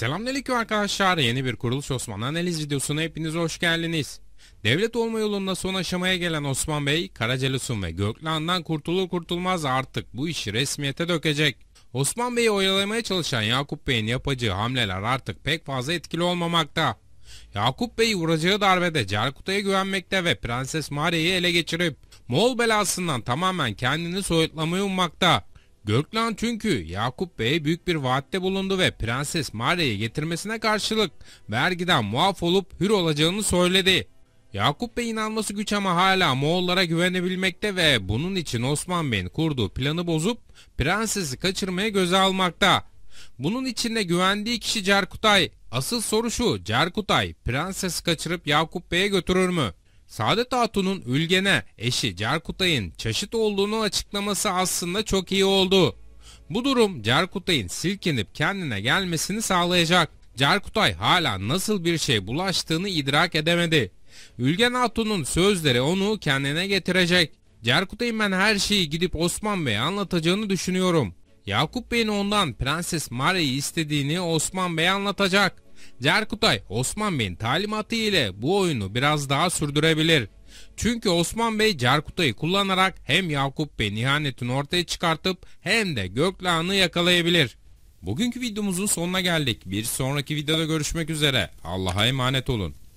Selamünaleyküm arkadaşlar. Yeni bir Kuruluş Osmanlı analiz videosuna hepiniz hoş geldiniz. Devlet olma yolunda son aşamaya gelen Osman Bey, Karacelusun ve Göklan'dan kurtulur kurtulmaz artık bu işi resmiyete dökecek. Osman Bey'i oyalamaya çalışan Yakup Bey'in yapacağı hamleler artık pek fazla etkili olmamakta. Yakup Bey'i vuracağı darbede Cerkut'a güvenmekte ve Prenses Maria'yı ele geçirip Moğol belasından tamamen kendini soyutlamayı ummakta. Görklan çünkü Yakup Bey'e büyük bir vaatte bulundu ve Prenses Maria'yı getirmesine karşılık vergiden muaf olup hür olacağını söyledi. Yakup Bey inanması güç ama hala Moğollara güvenebilmekte ve bunun için Osman Bey'in kurduğu planı bozup prensesi kaçırmaya göze almakta. Bunun içinde güvendiği kişi Cerkutay. Asıl soru şu Cerkutay prensesi kaçırıp Yakup Bey'e götürür mü? Saadet Hatun'un Ülgen'e eşi Cerkutay'ın çeşit olduğunu açıklaması aslında çok iyi oldu. Bu durum Cerkutay'ın silkinip kendine gelmesini sağlayacak. Cerkutay hala nasıl bir şey bulaştığını idrak edemedi. Ülgen Hatun'un sözleri onu kendine getirecek. Cerkutay'ın ben her şeyi gidip Osman Bey'e anlatacağını düşünüyorum. Yakup Bey'in ondan Prenses Mare'yi istediğini Osman Bey anlatacak. Cerkutay Osman Bey'in talimatı ile bu oyunu biraz daha sürdürebilir. Çünkü Osman Bey Cerkutay'ı kullanarak hem Yakup Bey'in ihanetini ortaya çıkartıp hem de Göklağ'ını yakalayabilir. Bugünkü videomuzun sonuna geldik. Bir sonraki videoda görüşmek üzere. Allah'a emanet olun.